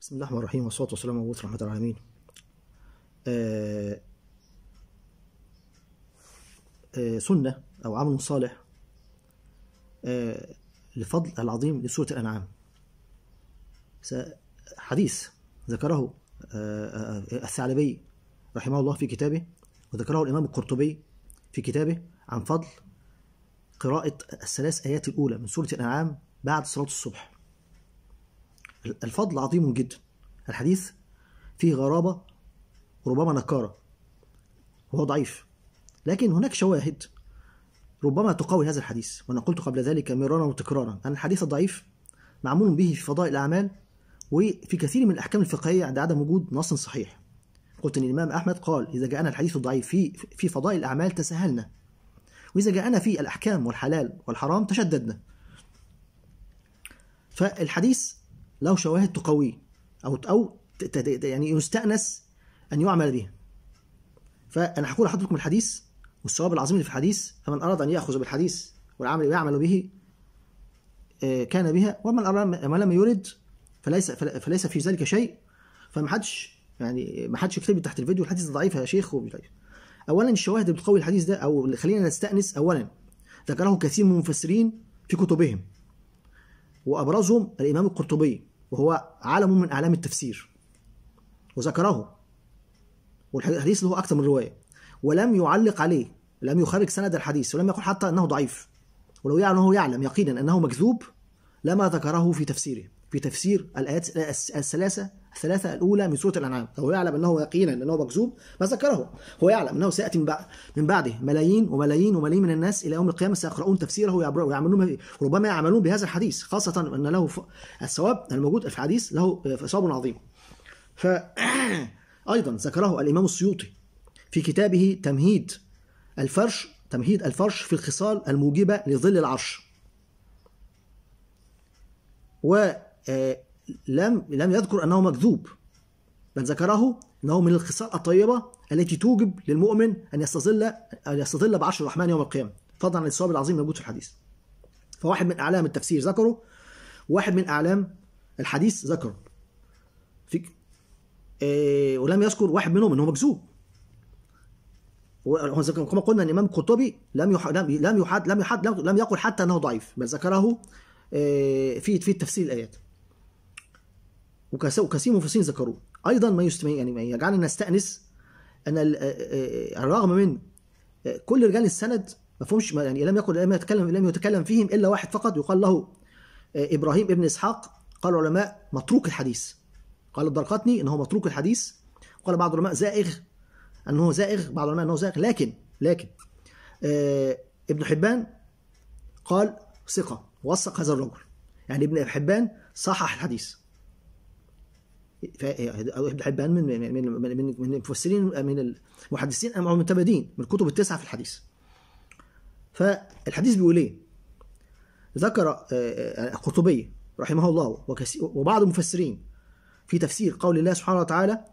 بسم الله الرحمن الرحيم والصلاة والسلام على رحمة العالمين ااا آه، آه، سنة أو عمل صالح آه، لفضل العظيم لسورة الأنعام حديث ذكره الثعلبي رحمه الله في كتابه وذكره الإمام القرطبي في كتابه عن فضل قراءة الثلاث آيات الأولى من سورة الأنعام بعد صلاة الصبح الفضل عظيم جدا الحديث فيه غرابة وربما نكارة وهو ضعيف لكن هناك شواهد ربما تقوي هذا الحديث وأنا قلت قبل ذلك مرارا وتكرارا أن الحديث الضعيف معمول به في فضاء الأعمال وفي كثير من الأحكام الفقهية عند عدم وجود نص صحيح قلت أن الإمام أحمد قال إذا جاءنا الحديث الضعيف في في فضاء الأعمال تساهلنا وإذا جاءنا في الأحكام والحلال والحرام تشددنا فالحديث له شواهد تقويه او او يعني يستانس ان يعمل بها فانا هقول لحضرتكم الحديث والثواب العظيم اللي في الحديث فمن اراد ان ياخذ بالحديث والعمل يعمل به آه، كان بها ومن اراد ما لم يرد فليس فليس في ذلك شيء فمحدش يعني ما حدش يكتب تحت الفيديو الحديث ضعيف يا شيخ اولا الشواهد اللي بتقوي الحديث ده او خلينا نستانس اولا ذكره كثير من المفسرين في كتبهم وأبرزهم الإمام القرطبي وهو عالم من أعلام التفسير وذكره والحديث له أكثر من رواية ولم يعلق عليه لم يخرج سند الحديث ولم يقل حتى أنه ضعيف ولو يعلم أنه يعلم يقينا أنه مكذوب لما ذكره في تفسيره في تفسير الآيات الثلاثة الثلاثة الأولى من سورة الأنعام فهو يعلم أنه يقينا أنه مكذوب ما ذكره هو يعلم أنه سيأتي من, بعد من بعده ملايين وملايين وملايين من الناس إلى يوم القيامة سيقرؤون تفسيره ويعملون ربما يعملون بهذا الحديث خاصة أن له الثواب الموجود في الحديث له ثواب عظيم ف أيضا ذكره الإمام السيوطي في كتابه تمهيد الفرش تمهيد الفرش في الخصال الموجبة لظل العرش و آه، لم لم يذكر انه مكذوب بل ذكره انه من الخصال الطيبه التي توجب للمؤمن ان يستظل ان يستظل بعرش الرحمن يوم القيامه فضلا عن الثواب العظيم الموجود في الحديث فواحد من اعلام التفسير ذكره واحد من اعلام الحديث ذكره في إيه ولم يذكر واحد منهم انه مكذوب كما قلنا الامام القرطبي لم لم يحد لم يحد لم يقل حتى انه ضعيف بل ذكره إيه، في في تفسير الايات وكثير مفسرين ذكروه ايضا ما يعني ما يجعلنا نستانس ان الرغم آه، آه، آه، من كل رجال السند ما فهمش يعني لم يقل لم يتكلم لم يتكلم فيهم الا واحد فقط يقال له ابراهيم ابن اسحاق قال العلماء متروك الحديث قال الدرقطني انه متروك الحديث قال بعض العلماء زائغ انه زائغ بعض العلماء انه زائغ لكن لكن ابن حبان قال ثقه وثق هذا الرجل يعني ابن حبان صحح الحديث حبان من من من من, من المفسرين آه، من المحدثين المعتمدين من الكتب التسعه في الحديث فالحديث بيقول ايه ذكر آه، آه، القرطبي رحمه الله وبعض المفسرين في تفسير قول الله سبحانه وتعالى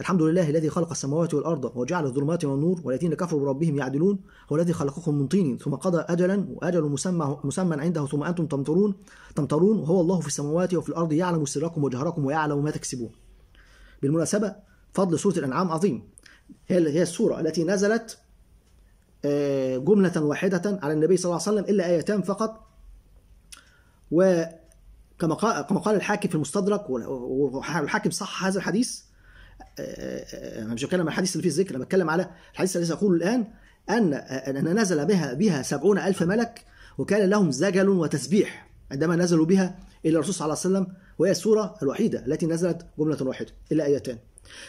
الحمد لله الذي خلق السماوات والأرض وجعل الظلمات والنور والذين كفروا بربهم يعدلون هو الذي خلقكم من طين ثم قضى أجلا وأجل مسمى مسمى عنده ثم أنتم تمطرون تمطرون وهو الله في السماوات وفي الأرض يعلم سركم وجهركم ويعلم ما تكسبون بالمناسبة فضل سورة الأنعام عظيم هي هي السورة التي نزلت آه، جملة واحدة على النبي صلى الله عليه وسلم إلا آيتان فقط وكما قال الحاكم في المستدرك والحاكم صح هذا الحديث انا مش بتكلم عن الحديث اللي فيه الذكر انا بتكلم على الحديث الذي ساقول الان ان ان نزل بها بها سبعون الف ملك وكان لهم زجل وتسبيح عندما نزلوا بها الى الرسول صلى الله عليه وسلم وهي السوره الوحيده التي نزلت جمله واحده الا ايتان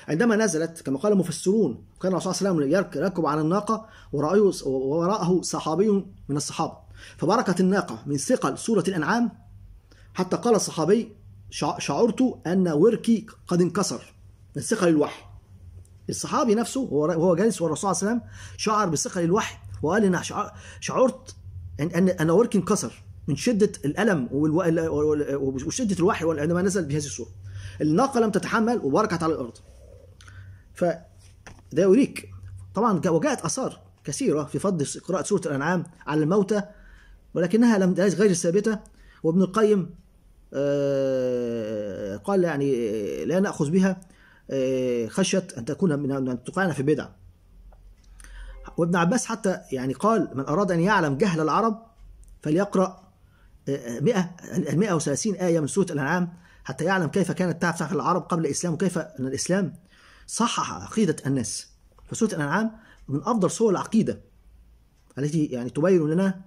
عندما نزلت كما قال المفسرون كان الرسول صلى الله عليه وسلم يركب على الناقه ورأيه وراءه صحابي من الصحابه فبركت الناقه من ثقل سوره الانعام حتى قال الصحابي شعرت ان وركي قد انكسر الثقة للوحي الصحابي نفسه هو هو جالس ورا الرسول صلى الله عليه وسلم شعر بثقه للوحي وقال انا شعرت ان انا وركي انكسر من شدة الألم وشدة الوحي عندما نزل بهذه الصورة الناقة لم تتحمل وبركت على الأرض ف ده يريك طبعا وجاءت آثار كثيرة في فض قراءة سورة الأنعام على الموتى ولكنها لم غير ثابتة وابن القيم آه، قال يعني لا نأخذ بها آه، خشية أن تكون من أن تقعنا في بدعة وابن عباس حتى يعني قال من أراد أن يعلم جهل العرب فليقرأ 100 آه، 130 آه، آية من سورة الأنعام حتى يعلم كيف كانت تعرف العرب قبل الإسلام وكيف أن الإسلام صحح عقيدة الناس فسورة الأنعام من أفضل صور العقيدة التي يعني تبين لنا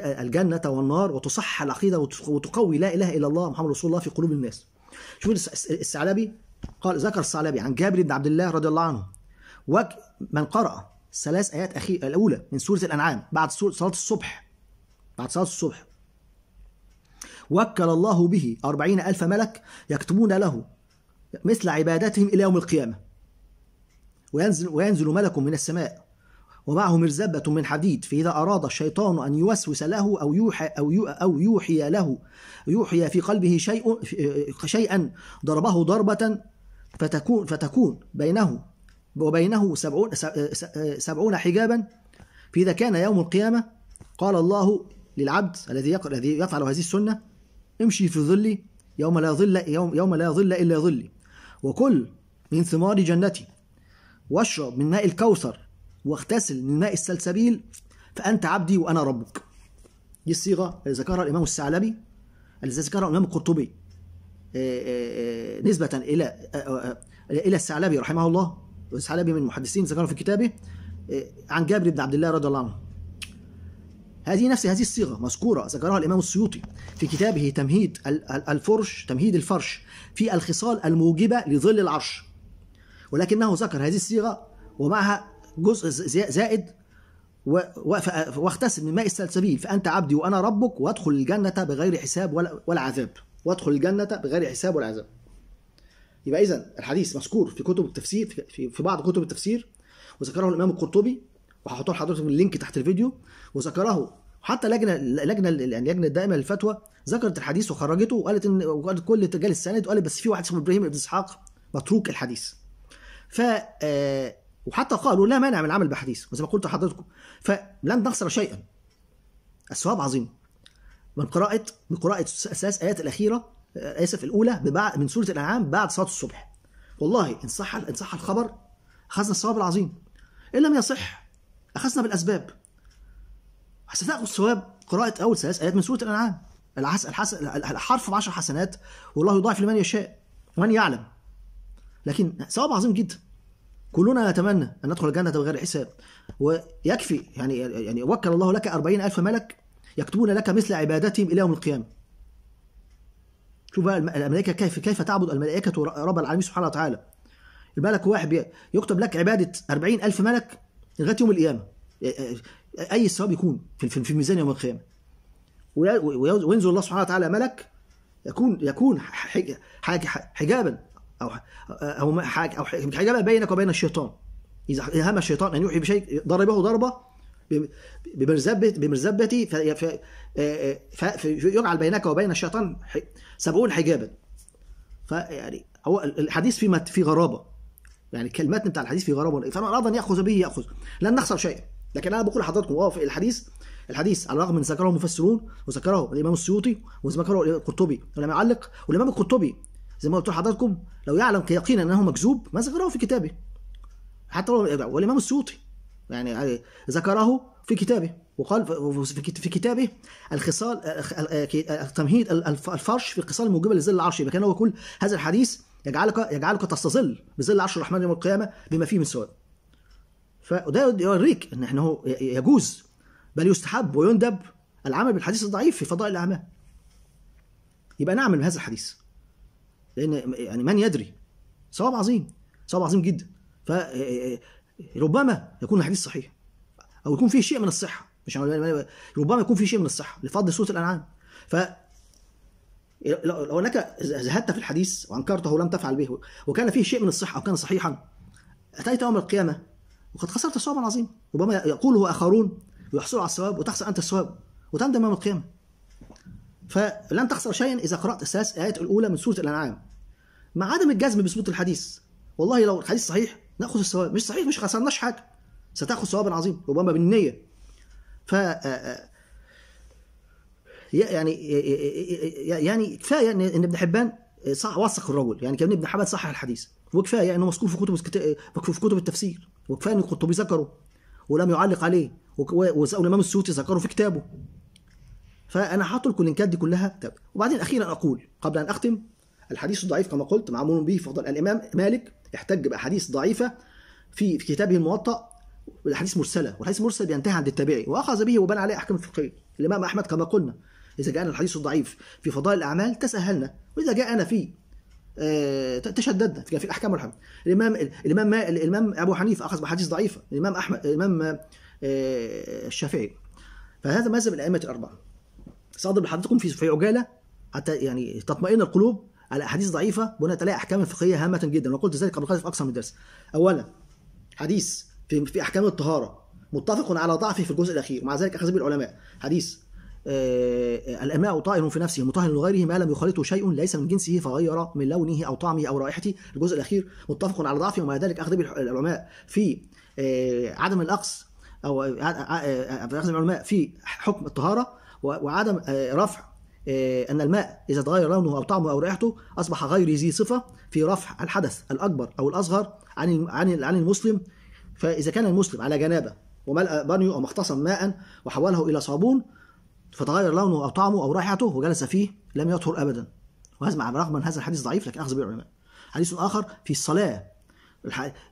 الجنة والنار وتصحح العقيدة وتقوي لا إله إلا الله محمد رسول الله في قلوب الناس شوف الثعلبي قال ذكر الصعلبي عن جابر بن عبد الله رضي الله عنه من قرأ ثلاث آيات أخي الأولى من سورة الأنعام بعد سورة صلاة الصبح بعد صلاة الصبح وكل الله به أربعين ألف ملك يكتبون له مثل عبادتهم إلى يوم القيامة وينزل, وينزل ملك من السماء ومعه مرزبة من حديد فإذا أراد الشيطان أن يوسوس له أو يوحي أو أو يوحي له يوحي في قلبه شيء شيئا ضربه ضربة فتكون فتكون بينه وبينه سبعون, سبعون حجابا فإذا كان يوم القيامة قال الله للعبد الذي يقرأ الذي يفعل هذه السنة امشي في ظلي يوم لا ظل يوم, يوم لا ظل إلا ظلي وكل من ثمار جنتي واشرب من ماء الكوثر واغتسل من ماء السلسبيل فأنت عبدي وأنا ربك دي الصيغة اللي ذكرها الإمام الثعلبي الذي ذكرها الإمام القرطبي آه، آه، آه، نسبة إلى إلى الثعلبي رحمه الله الثعلبي من المحدثين ذكره في كتابه عن جابر بن عبد الله رضي الله عنه هذه نفس هذه الصيغة مذكورة ذكرها الإمام السيوطي في كتابه تمهيد الفرش تمهيد الفرش في الخصال الموجبة لظل العرش ولكنه ذكر هذه الصيغة ومعها جزء زائد واغتسل من ماء السلسبيل فانت عبدي وانا ربك وادخل الجنه بغير حساب ولا, ولا عذاب وادخل الجنه بغير حساب ولا عذاب يبقى اذا الحديث مذكور في كتب التفسير في, في بعض كتب التفسير وذكره الامام القرطبي وهحطه لحضرتك اللينك تحت الفيديو وذكره حتى لجنه اللجنه لجنه الدائمه يعني للفتوى ذكرت الحديث وخرجته وقالت ان وقالت كل رجال السند وقالت بس في واحد اسمه ابراهيم ابن اسحاق متروك الحديث ف آه، وحتى قالوا لا مانع من العمل بحديث وزي ما قلت لحضراتكم فلن نخسر شيئا الثواب عظيم من قراءة من قراءة أساس آيات الأخيرة آه، آسف الأولى من سورة الأنعام بعد صلاة الصبح والله إن صح إن صح الخبر أخذنا الثواب العظيم إن لم يصح أخذنا بالأسباب ستأخذ ثواب قراءة أول ثلاث آيات من سورة الأنعام الحس... الحس... الحرف بعشر حسنات والله يضاعف لمن يشاء ومن يعلم لكن ثواب عظيم جدا كلنا نتمنى أن ندخل الجنة بغير حساب ويكفي يعني يعني وكل الله لك أربعين ألف ملك يكتبون لك مثل عبادتهم إلى يوم القيامة شوف بقى الملائكة كيف كيف تعبد الملائكة رب العالمين سبحانه وتعالى الملك واحد يكتب لك عبادة أربعين ألف ملك لغاية يوم القيامة أي ثواب يكون في ميزان يوم القيامة وينزل الله سبحانه وتعالى ملك يكون يكون حجابا او او حاجه او ما بينك وبين الشيطان اذا هم الشيطان ان يعني يوحي بشيء ضربه ضربه بمرزبه بمرزبتي فيجعل بينك وبين الشيطان سبعون حجابا فيعني هو الحديث في في غرابه يعني كلمات بتاع الحديث في غرابه فمن اراد ان ياخذ به ياخذ لن نخسر شيئا لكن انا بقول لحضراتكم اه الحديث الحديث على الرغم من ذكره المفسرون وذكره الامام السيوطي وذكره القرطبي ولم يعلق والامام القرطبي زي ما قلت لحضراتكم لو يعلم يقينا انه مكذوب ما ذكره في كتابه حتى والامام السيوطي يعني آه، ذكره في كتابه وقال في كتابه الخصال آه، آه، تمهيد الفرش في الخصال الموجبه لظل العرش يبقى كان هو كل هذا الحديث يجعلك يجعلك تستظل بظل عرش الرحمن يوم القيامه بما فيه من سواد فده يوريك ان احنا هو يجوز بل يستحب ويندب العمل بالحديث الضعيف في فضائل الاعمال يبقى نعمل بهذا الحديث لان يعني من يدري صواب عظيم صواب عظيم جدا ف آه، آه، آه، ربما يكون الحديث صحيح او يكون فيه شيء من الصحه مش ربما يكون فيه شيء من الصحه لفضل سوره الانعام ف لو انك زهدت في الحديث وانكرته ولم تفعل به وكان فيه شيء من الصحه او كان صحيحا اتيت يوم القيامه وقد خسرت ثوابا عظيما ربما يقوله اخرون ويحصل على الثواب وتخسر انت الثواب وتندم يوم القيامه فلن تخسر شيئا إذا قرأت الثلاث الايات الأولى من سورة الأنعام مع عدم الجزم بثبوت الحديث والله لو الحديث صحيح ناخذ الثواب مش صحيح مش خسرناش حاجة ستاخذ ثوابا عظيما ربما بالنية ف آه، آه، يعني يعني كفايه ان ابن حبان آه، صح وثق الرجل يعني كان ابن حبان صحح الحديث وكفايه انه مذكور في كتب في كتب التفسير وكفايه ان القرطبي ذكره ولم يعلق عليه والامام السيوطي ذكره في كتابه فانا حاطه الكولينكات دي كلها تابع وبعدين اخيرا اقول قبل ان اختم الحديث الضعيف كما قلت معمول به فضل الامام مالك احتج باحاديث ضعيفه في في كتابه الموطأ والحديث مرسله والحديث المرسل بينتهي عند التابعي واخذ به وبنى عليه احكام فقهيه الامام احمد كما قلنا اذا جاءنا الحديث الضعيف في فضائل الاعمال تساهلنا واذا جاءنا في آه تشددنا في الاحكام والحمد الامام الامام الامام ابو حنيفه اخذ بحديث ضعيفه الامام احمد الامام آه الشافعي فهذا مذهب الائمه الاربعه ساضرب لحضرتكم في في عجاله حتى يعني تطمئن القلوب على احاديث ضعيفه بناء عليها احكام فقهيه هامه جدا وقلت ذلك قبل قليل في اكثر من درس. اولا حديث في في احكام الطهاره متفق على ضعفه في الجزء الاخير ومع ذلك اخذ بالعلماء العلماء حديث آه، آه، الاماء طاهر في نفسه مطهر لغيره ما لم يخالطه شيء ليس من جنسه فغير من لونه او طعمه او رائحته الجزء الاخير متفق على ضعفه ومع ذلك اخذ بالعلماء العلماء في آه، عدم الاقص او اخذ آه في حكم الطهاره وعدم آه، رفع آه، أن الماء إذا تغير لونه أو طعمه أو رائحته أصبح غير ذي صفة في رفع الحدث الأكبر أو الأصغر عن عن عن المسلم فإذا كان المسلم على جنابة وملأ بانيو أو مختصم ماء وحوله إلى صابون فتغير لونه أو طعمه أو رائحته وجلس فيه لم يطهر أبدا وهذا مع رغم أن هذا الحديث ضعيف لكن أخذ به العلماء حديث آخر في الصلاة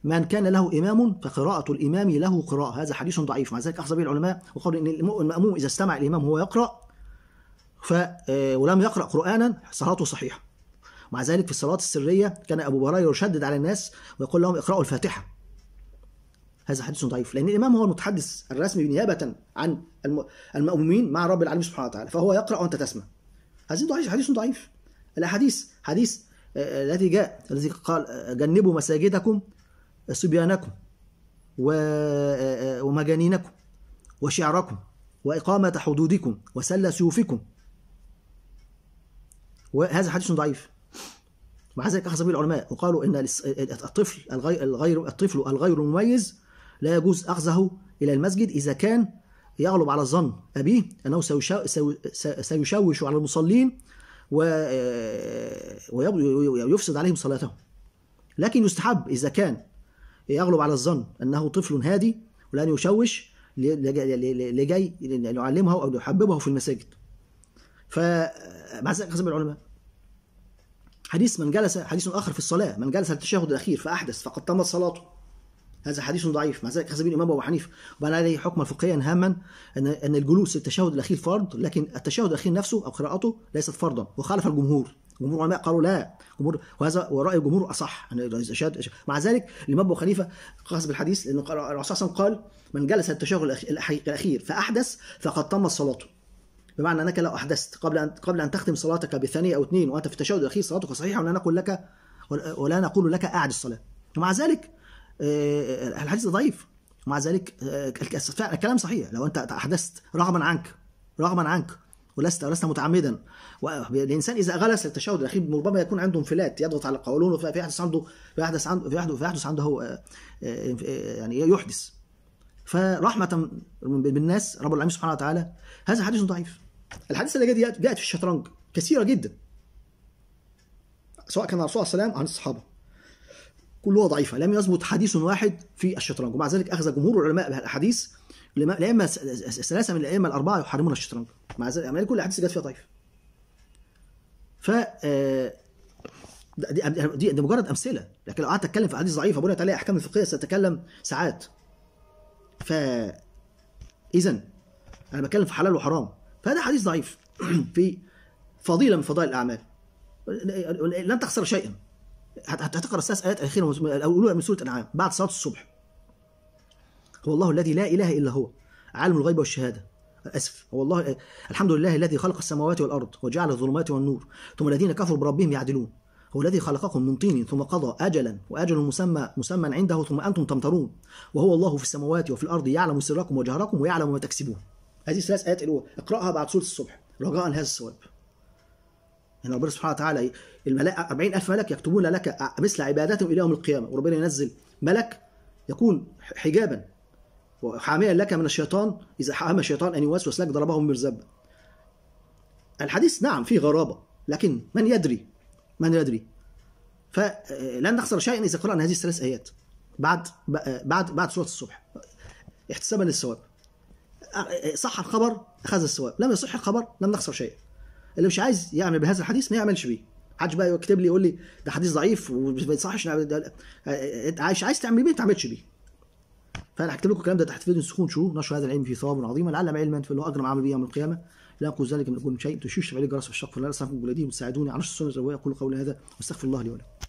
من كان له إمام فقراءة الإمام له قراءة هذا حديث ضعيف مع ذلك أخذ به العلماء وقالوا إن المأموم إذا استمع الإمام وهو يقرأ ف آه، ولم يقرأ قرآنا صلاته صحيحة مع ذلك في الصلاة السرية كان أبو هريرة يشدد على الناس ويقول لهم اقرأوا الفاتحة هذا حديث ضعيف لأن الإمام هو المتحدث الرسمي نيابة عن المأمومين مع رب العالمين سبحانه وتعالى فهو يقرأ وأنت تسمع هذا حديث ضعيف الأحاديث حديث التي جاء الذي قال جنبوا مساجدكم صبيانكم ومجانينكم وشعركم وإقامة حدودكم وسل سيوفكم وهذا حديث ضعيف مع ذلك أخذ به العلماء وقالوا إن الطفل الغير, الغير الطفل الغير المميز لا يجوز أخذه إلى المسجد إذا كان يغلب على الظن أبيه أنه سيشوش على المصلين ويفسد آه، عليهم صلاتهم لكن يستحب إذا كان يغلب على الظن أنه طفل هادي ولن يشوش لجاي يعلمها أو يحببه في المساجد فمع ذلك قسم العلماء حديث من جلس حديث آخر في الصلاة من جلس للتشهد الأخير فأحدث فقد تمت صلاته هذا حديث ضعيف مع ذلك حسب الامام ابو حنيفه وبنى عليه حكما فقهيا هاما ان ان الجلوس التشهد الاخير فرض لكن التشهد الاخير نفسه او قراءته ليست فرضا وخالف الجمهور جمهور العلماء قالوا لا جمهور وهذا وراي الجمهور اصح مع ذلك الامام ابو حنيفه خاص بالحديث لان قال الرسول صلى الله عليه وسلم قال من جلس التشهد الاخير فاحدث فقد تمت صلاته بمعنى انك لو احدثت قبل ان قبل ان تختم صلاتك بثانيه او اثنين وانت في التشهد الاخير صلاتك صحيحه ولا نقول لك ولا نقول لك اعد الصلاه ومع ذلك آه، الحديث ضعيف مع ذلك آه، الكلام صحيح لو انت احدثت رغما عنك رغما عنك ولست ولست متعمدا والانسان اذا غلس التشهد الاخير ربما يكون عنده انفلات يضغط على القولون فيحدث عنده فيحدث عنده فيحدث, فيحدث عنده آه، يعني يحدث فرحمه بالناس رب العالمين سبحانه وتعالى هذا حديث ضعيف الحديث اللي جاءت جاءت في الشطرنج كثيره جدا سواء كان الرسول صلى الله عليه وسلم عن الصحابه كلها ضعيفه لم يثبت حديث واحد في الشطرنج ومع ذلك اخذ جمهور العلماء بهالاحاديث الائمه الثلاثه من الائمه الاربعه يحرمون الشطرنج مع ذلك يعني كل الاحاديث جت فيها ضعيف ف آه، دي دي, دي مجرد امثله لكن لو قعدت اتكلم في احاديث ضعيفه بنيت عليها احكام فقهيه ساتكلم ساعات ف اذا انا بتكلم في حلال وحرام فهذا حديث ضعيف في فضيله من فضائل الاعمال لن تخسر شيئا هتقرا الثلاث ايات الاخيره الاولى من سوره الانعام بعد صلاه الصبح هو الله الذي لا اله الا هو عالم الغيب والشهاده اسف هو الله الحمد لله الذي خلق السماوات والارض وجعل الظلمات والنور ثم الذين كفروا بربهم يعدلون هو الذي خلقكم من طين ثم قضى اجلا واجل مسمى مسمى عنده ثم انتم تمترون وهو الله في السماوات وفي الارض يعلم سركم وجهركم ويعلم ما تكسبون هذه الثلاث ايات الاولى اقراها بعد سوره الصبح رجاء هذا الثواب يعني ربنا سبحانه وتعالى الملائكة 40000 ملك يكتبون لك مثل عباداتهم إلى يوم القيامة وربنا ينزل ملك يكون حجابا وحاميا لك من الشيطان إذا حام الشيطان أن يوسوس لك ضربه مرزبا الحديث نعم فيه غرابة لكن من يدري من يدري فلن نخسر شيئا إذا قرأنا هذه الثلاث آيات بعد بعد بعد سورة الصبح احتسابا للثواب صح الخبر أخذ الثواب لم يصح الخبر لم نخسر شيئا اللي مش عايز يعمل بهذا الحديث ما يعملش بيه حدش بقى يكتب لي يقول لي ده حديث ضعيف وما يصحش عايز نعم، آه، آه، عايز تعمل بيه ما تعملش بيه فانا هكتب لكم الكلام ده تحت فيديو سخون شو نشر هذا العلم في ثواب عظيم لعلم علما فله اجر عمل به يوم القيامه لا اقول ذلك من اقول شيء تشوش عليه جرس في الشق فلا اسمعكم بلادي وتساعدوني على نشر السنه الروايه اقول قولي هذا واستغفر الله لي ولكم